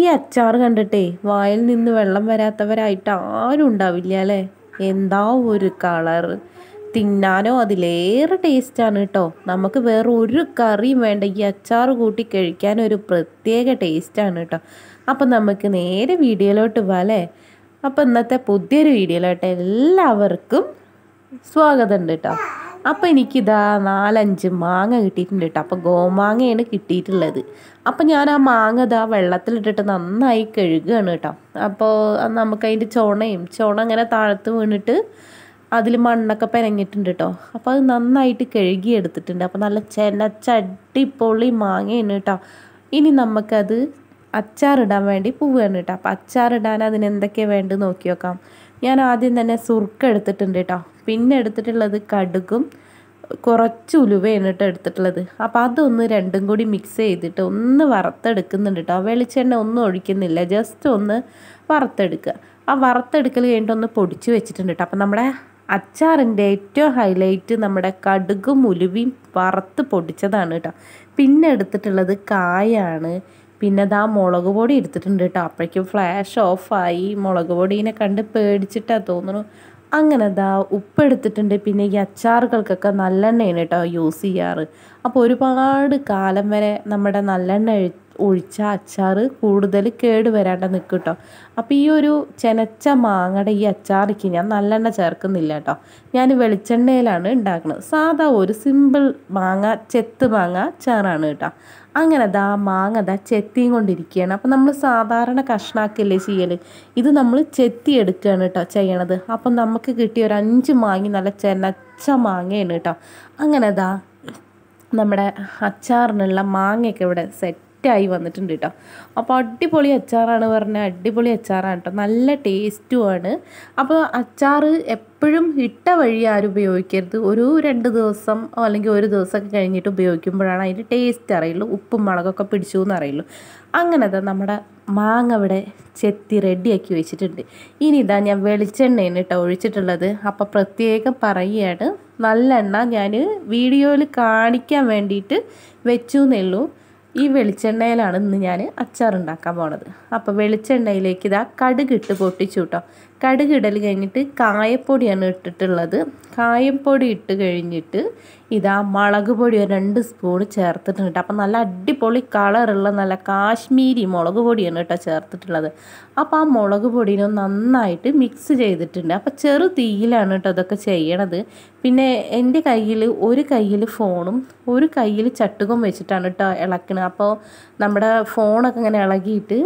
ഈ അച്ചാർ കണ്ടിട്ടേ വായിൽ നിന്ന് വെള്ളം വരാത്തവരായിട്ട് ആരും ഉണ്ടാവില്ല അല്ലേ എന്താ ഒരു കളർ തിന്നാനോ അതിലേറെ ടേസ്റ്റാണ് കേട്ടോ നമുക്ക് വേറെ ഒരു കറിയും വേണ്ട ഈ അച്ചാർ കൂട്ടി കഴിക്കാൻ ഒരു പ്രത്യേക ടേസ്റ്റാണ് കേട്ടോ അപ്പം നമുക്ക് നേരെ വീഡിയോയിലോട്ട് പോകാം അപ്പം ഇന്നത്തെ പുതിയൊരു വീഡിയോയിലോട്ട് എല്ലാവർക്കും സ്വാഗതമുണ്ട് കേട്ടോ അപ്പോൾ എനിക്കിതാ നാലഞ്ച് മാങ്ങ കിട്ടിയിട്ടുണ്ട് കേട്ടോ അപ്പോൾ ഗോമാങ്ങയാണ് കിട്ടിയിട്ടുള്ളത് അപ്പോൾ ഞാൻ ആ മാങ്ങ ഇതാ വെള്ളത്തിലിട്ടിട്ട് നന്നായി കഴുകുകയാണ് കേട്ടോ അപ്പോൾ നമുക്കതിൻ്റെ ചോണയും ചോണ അങ്ങനെ താഴത്ത് വീണിട്ട് അതിൽ മണ്ണൊക്കെ പെരങ്ങിയിട്ടുണ്ട് കേട്ടോ അപ്പോൾ അത് നന്നായിട്ട് കഴുകി എടുത്തിട്ടുണ്ട് അപ്പോൾ നല്ല ചെനച്ചടിപ്പൊളി മാങ്ങയാണ് കേട്ടോ ഇനി നമുക്കത് അച്ചാറിടാൻ വേണ്ടി പോവുകയാണ് കേട്ടോ അപ്പോൾ അച്ചാറിടാൻ അതിനെന്തൊക്കെയാണ് വേണ്ടത് നോക്കി നോക്കാം ഞാൻ ആദ്യം തന്നെ സുർക്ക എടുത്തിട്ടുണ്ട് കേട്ടോ പിന്നെ എടുത്തിട്ടുള്ളത് കടുകും കുറച്ച് ഉലുവയാണ് കേട്ടോ എടുത്തിട്ടുള്ളത് അപ്പോൾ അതൊന്ന് രണ്ടും കൂടി മിക്സ് ചെയ്തിട്ട് ഒന്ന് വറുത്തെടുക്കുന്നുണ്ട് കേട്ടോ വെളിച്ചെണ്ണ ഒന്നും ഒഴിക്കുന്നില്ല ജസ്റ്റ് ഒന്ന് വറുത്തെടുക്കുക ആ വറുത്തെടുക്കൽ കഴിഞ്ഞിട്ട് ഒന്ന് പൊടിച്ച് വെച്ചിട്ടുണ്ട് കേട്ടോ അപ്പോൾ നമ്മുടെ അച്ചാറിൻ്റെ ഏറ്റവും ഹൈലൈറ്റ് നമ്മുടെ കടുകും ഉലുവയും വറുത്ത് പൊടിച്ചതാണ് കേട്ടോ പിന്നെ എടുത്തിട്ടുള്ളത് കായാണ് പിന്നെ അത് ആ മുളക് പൊടി എടുത്തിട്ടുണ്ട് കേട്ടോ അപ്പോഴേക്കും ഫ്ലാഷ് ഓഫായി മുളക് പൊടീനെ കണ്ട് പേടിച്ചിട്ടാണ് തോന്നുന്നു അങ്ങനെ ദാ ഉപ്പെടുത്തിട്ടുണ്ട് പിന്നെ ഈ അച്ചാറുകൾക്കൊക്കെ നല്ലെണ്ണയാണ് കേട്ടോ യൂസ് ചെയ്യാറ് അപ്പോൾ ഒരുപാട് കാലം വരെ നമ്മുടെ നല്ലെണ്ണ ഒഴിച്ച അച്ചാർ കൂടുതൽ കേട് വരാണ്ട് നിൽക്കും കേട്ടോ അപ്പോൾ ഈ ഒരു ചെനച്ച മാങ്ങയുടെ ഈ അച്ചാറിക്ക് ഞാൻ നല്ലെണ്ണ ചേർക്കുന്നില്ല കേട്ടോ ഞാൻ വെളിച്ചെണ്ണയിലാണ് ഉണ്ടാക്കുന്നത് സാധാ ഒരു സിമ്പിൾ മാങ്ങ ചെത്ത് മാങ്ങ ചാറാണ് കേട്ടോ അങ്ങനെ ദാ മാങ്ങ ദാ ചെത്തിയും കൊണ്ടിരിക്കുകയാണ് അപ്പോൾ നമ്മൾ സാധാരണ കഷ്ണാക്കല്ലേ ചെയ്യൽ ഇത് നമ്മൾ ചെത്തി എടുക്കുകയാണ് കേട്ടോ ചെയ്യണത് അപ്പം നമുക്ക് കിട്ടിയ ഒരു അഞ്ച് മാങ്ങി നല്ല ചെനച്ച മാങ്ങയാണ് കേട്ടോ അങ്ങനെ ദാ നമ്മുടെ അച്ചാറിനുള്ള മാങ്ങയൊക്കെ ഇവിടെ സെറ്റ് സെറ്റായി വന്നിട്ടുണ്ട് കേട്ടോ അപ്പോൾ അടിപൊളി അച്ചാറാണ് പറഞ്ഞ അടിപൊളി അച്ചാറാണ് കേട്ടോ നല്ല ടേസ്റ്റുമാണ് അപ്പോൾ അച്ചാർ എപ്പോഴും ഇട്ട വഴി ആരും ഉപയോഗിക്കരുത് ഒരു രണ്ട് ദിവസം അല്ലെങ്കിൽ ഒരു ദിവസമൊക്കെ കഴിഞ്ഞിട്ട് ഉപയോഗിക്കുമ്പോഴാണ് അതിൻ്റെ ടേസ്റ്റ് അറിയുള്ളൂ ഉപ്പും മുളകൊക്കെ പിടിച്ചു എന്ന് അറിയുള്ളൂ അങ്ങനെ നമ്മുടെ മാങ്ങ ഇവിടെ ചെത്തി റെഡിയാക്കി വെച്ചിട്ടുണ്ട് ഇനി ഇതാ ഞാൻ വെളിച്ചെണ്ണയാണ് കേട്ടോ ഒഴിച്ചിട്ടുള്ളത് അപ്പോൾ പ്രത്യേകം പറയുകയാണ് നല്ല എണ്ണ ഞാൻ വീഡിയോയിൽ കാണിക്കാൻ വേണ്ടിയിട്ട് വെച്ചു എന്നുള്ളൂ ഈ വെളിച്ചെണ്ണയിലാണ് ഇന്ന് ഞാൻ അച്ചാർ ഉണ്ടാക്കാൻ പോണത് അപ്പോൾ വെളിച്ചെണ്ണയിലേക്ക് ഇതാ കടുക് ഇട്ട് പൊട്ടിച്ചു കേട്ടോ കടുക് ഇടൽ കഴിഞ്ഞിട്ട് കായപ്പൊടിയാണ് ഇട്ടിട്ടുള്ളത് കായപ്പൊടി ഇട്ട് കഴിഞ്ഞിട്ട് ഇതാ മുളക് പൊടി ഒരു രണ്ട് സ്പൂൺ ചേർത്തിട്ടുണ്ട് അപ്പം നല്ല അടിപൊളി കളറുള്ള നല്ല കാശ്മീരി മുളക് പൊടിയാണ് കേട്ടോ ചേർത്തിട്ടുള്ളത് അപ്പോൾ ആ മുളക് പൊടിനെ നന്നായിട്ട് മിക്സ് ചെയ്തിട്ടുണ്ട് അപ്പോൾ ചെറു തീയിലാണ് കേട്ടോ അതൊക്കെ ചെയ്യണത് പിന്നെ എൻ്റെ കയ്യിൽ ഒരു കയ്യിൽ ഫോണും ഒരു കയ്യിൽ ചട്ടുകം വെച്ചിട്ടാണ് കേട്ടോ ഇളക്കണത് അപ്പോൾ നമ്മുടെ ഫോണൊക്കെ ഇങ്ങനെ ഇളകിയിട്ട്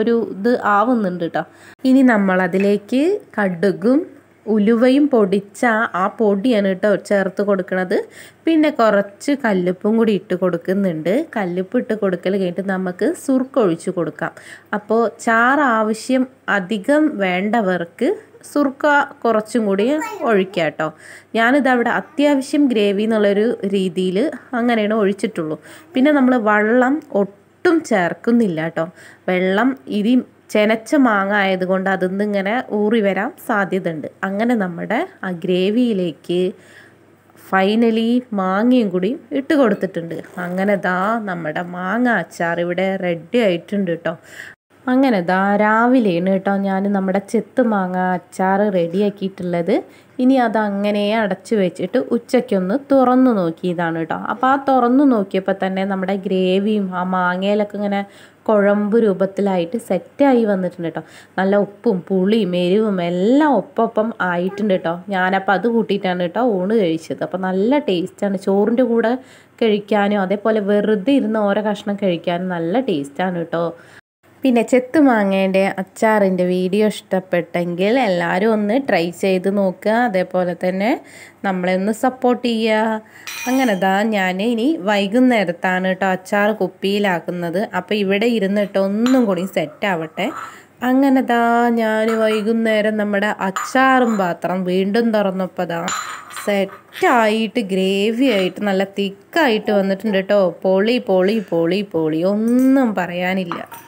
ഒരു ഇത് ആവുന്നുണ്ട് കേട്ടോ ഇനി നമ്മൾ അതിലേക്ക് കടുകും ഉലുവയും പൊടിച്ച ആ പൊടിയാണ് കേട്ടോ ചേർത്ത് കൊടുക്കുന്നത് പിന്നെ കുറച്ച് കല്ലുപ്പും കൂടി ഇട്ട് കൊടുക്കുന്നുണ്ട് കല്ലുപ്പ് ഇട്ട് കൊടുക്കൽ കഴിഞ്ഞിട്ട് നമുക്ക് സുർക്കൊഴിച്ച് കൊടുക്കാം അപ്പോൾ ചാറ് ആവശ്യം അധികം വേണ്ടവർക്ക് സുർക്ക കുറച്ചും കൂടി ഒഴിക്കാം കേട്ടോ ഞാനിതവിടെ അത്യാവശ്യം ഗ്രേവി എന്നുള്ളൊരു രീതിയിൽ അങ്ങനെയാണ് ഒഴിച്ചിട്ടുള്ളൂ പിന്നെ നമ്മൾ വെള്ളം ഒട്ടും ചേർക്കുന്നില്ല കേട്ടോ വെള്ളം ഇനി ചെനച്ച മാങ്ങ ആയതുകൊണ്ട് അതിൽ നിന്നിങ്ങനെ ഊറി വരാൻ സാധ്യതയുണ്ട് അങ്ങനെ നമ്മുടെ ആ ഗ്രേവിയിലേക്ക് ഫൈനലി മാങ്ങയും കൂടി ഇട്ട് കൊടുത്തിട്ടുണ്ട് അങ്ങനെ ദാ നമ്മുടെ മാങ്ങ അച്ചാർ ഇവിടെ റെഡി ആയിട്ടുണ്ട് കേട്ടോ അങ്ങനെ ദാ രാവിലെയാണ് കേട്ടോ ഞാൻ നമ്മുടെ ചെത്ത് മാങ്ങ അച്ചാർ റെഡിയാക്കിയിട്ടുള്ളത് ഇനി അതങ്ങനെ അടച്ചു വെച്ചിട്ട് ഉച്ചയ്ക്കൊന്ന് തുറന്നു നോക്കിയതാണ് കേട്ടോ അപ്പോൾ ആ തുറന്നു നോക്കിയപ്പോൾ തന്നെ നമ്മുടെ ഗ്രേവിയും ആ മാങ്ങയിലൊക്കെ ഇങ്ങനെ കുഴമ്പ് രൂപത്തിലായിട്ട് സെറ്റായി വന്നിട്ടുണ്ട് കേട്ടോ നല്ല ഉപ്പും പുളിയും എരിവും എല്ലാം ഒപ്പം ആയിട്ടുണ്ട് കേട്ടോ ഞാനപ്പോൾ അത് കൂട്ടിയിട്ടാണ് കേട്ടോ ഊണ് കഴിച്ചത് അപ്പോൾ നല്ല ടേസ്റ്റാണ് ചോറിൻ്റെ കൂടെ കഴിക്കാനും അതേപോലെ വെറുതെ ഇരുന്ന് ഓരോ കഷ്ണം കഴിക്കാനും നല്ല ടേസ്റ്റാണ് കേട്ടോ പിന്നെ ചെത്തുമാങ്ങയുടെ അച്ചാറിൻ്റെ വീഡിയോ ഇഷ്ടപ്പെട്ടെങ്കിൽ എല്ലാവരും ഒന്ന് ട്രൈ ചെയ്ത് നോക്കുക അതേപോലെ തന്നെ നമ്മളെ ഒന്ന് സപ്പോർട്ട് ചെയ്യുക അങ്ങനെ ദാ ഞാൻ ഇനി വൈകുന്നേരത്താണ് കേട്ടോ അച്ചാർ കുപ്പിയിലാക്കുന്നത് അപ്പോൾ ഇവിടെ ഇരുന്നിട്ട് ഒന്നും കൂടി സെറ്റ് ആവട്ടെ അങ്ങനെ ദാ ഞാൻ വൈകുന്നേരം നമ്മുടെ അച്ചാറും പാത്രം വീണ്ടും തുറന്നപ്പോൾ ദാ സെറ്റായിട്ട് ഗ്രേവി ആയിട്ട് നല്ല തിക്കായിട്ട് വന്നിട്ടുണ്ട് കേട്ടോ പൊളി പൊളി പൊളി പൊളി ഒന്നും പറയാനില്ല